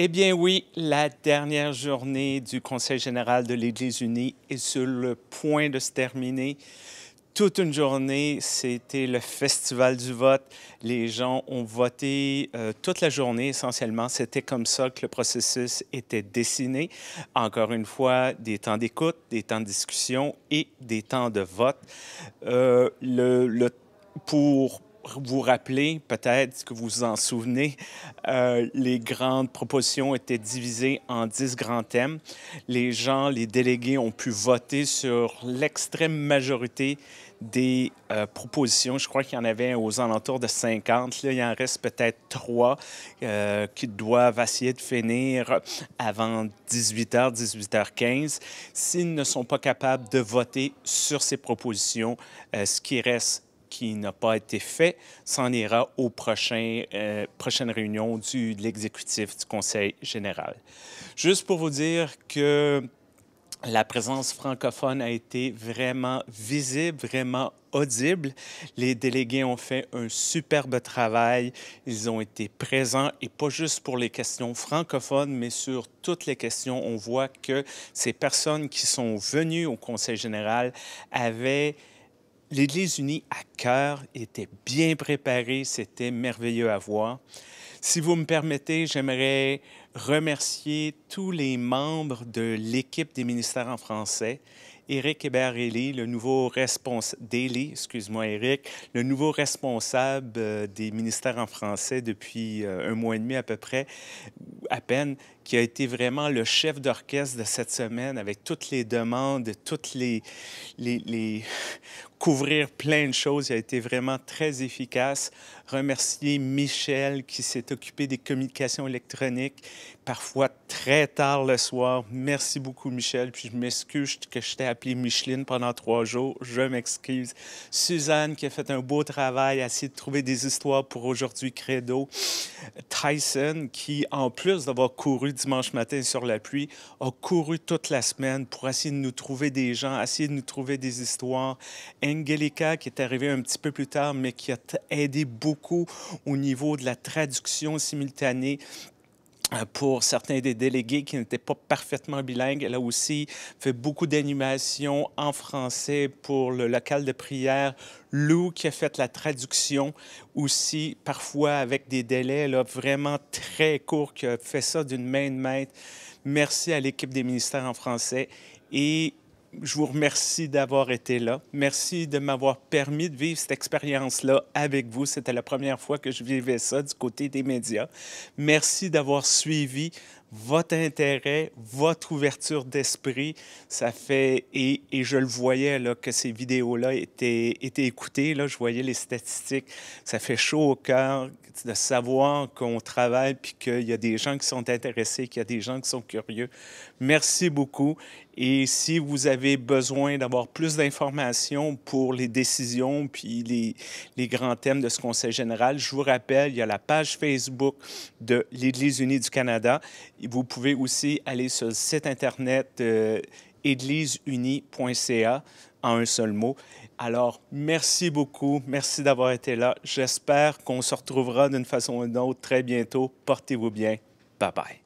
Eh bien oui, la dernière journée du Conseil général de l'Église unie est sur le point de se terminer. Toute une journée, c'était le festival du vote. Les gens ont voté euh, toute la journée essentiellement. C'était comme ça que le processus était dessiné. Encore une fois, des temps d'écoute, des temps de discussion et des temps de vote. Euh, le, pour vous rappelez, peut-être que vous vous en souvenez, euh, les grandes propositions étaient divisées en dix grands thèmes. Les gens, les délégués ont pu voter sur l'extrême majorité des euh, propositions. Je crois qu'il y en avait aux alentours de 50. Là, il en reste peut-être trois euh, qui doivent essayer de finir avant 18h, 18h15. S'ils ne sont pas capables de voter sur ces propositions, ce qui reste qui n'a pas été fait s'en ira aux prochain, prochaine euh, prochaines réunions du, de l'exécutif du Conseil général. Juste pour vous dire que la présence francophone a été vraiment visible, vraiment audible. Les délégués ont fait un superbe travail. Ils ont été présents et pas juste pour les questions francophones, mais sur toutes les questions. On voit que ces personnes qui sont venues au Conseil général avaient l'Église unie à cœur était bien préparée, c'était merveilleux à voir. Si vous me permettez, j'aimerais remercier tous les membres de l'équipe des ministères en français. Éric hébert le nouveau responsable, excuse-moi Eric, le nouveau responsable des ministères en français depuis euh, un mois et demi à peu près, à peine, qui a été vraiment le chef d'orchestre de cette semaine avec toutes les demandes, toutes les, les, les couvrir plein de choses. Il a été vraiment très efficace. Remercier Michel qui s'est occupé des communications électroniques, parfois très tard le soir. Merci beaucoup, Michel. Puis je m'excuse que je t'ai appelé Micheline pendant trois jours. Je m'excuse. Suzanne qui a fait un beau travail, à essayé de trouver des histoires pour aujourd'hui Credo. Tyson qui, en plus d'avoir couru dimanche matin sur la pluie, a couru toute la semaine pour essayer de nous trouver des gens, essayer de nous trouver des histoires Angelica, qui est arrivée un petit peu plus tard, mais qui a aidé beaucoup au niveau de la traduction simultanée euh, pour certains des délégués qui n'étaient pas parfaitement bilingues. Elle a aussi fait beaucoup d'animations en français pour le local de prière. Lou qui a fait la traduction aussi, parfois avec des délais là, vraiment très courts, qui a fait ça d'une main de maître. Merci à l'équipe des ministères en français. Et je vous remercie d'avoir été là. Merci de m'avoir permis de vivre cette expérience-là avec vous. C'était la première fois que je vivais ça du côté des médias. Merci d'avoir suivi votre intérêt, votre ouverture d'esprit. Ça fait, et, et, je le voyais, là, que ces vidéos-là étaient, étaient écoutées. Là, je voyais les statistiques. Ça fait chaud au cœur de savoir qu'on travaille puis qu'il y a des gens qui sont intéressés, qu'il y a des gens qui sont curieux. Merci beaucoup. Et si vous avez besoin d'avoir plus d'informations pour les décisions puis les, les grands thèmes de ce Conseil général, je vous rappelle, il y a la page Facebook de l'Église unie du Canada vous pouvez aussi aller sur le site Internet euh, égliseunie.ca, en un seul mot. Alors, merci beaucoup. Merci d'avoir été là. J'espère qu'on se retrouvera d'une façon ou d'une autre très bientôt. Portez-vous bien. Bye bye.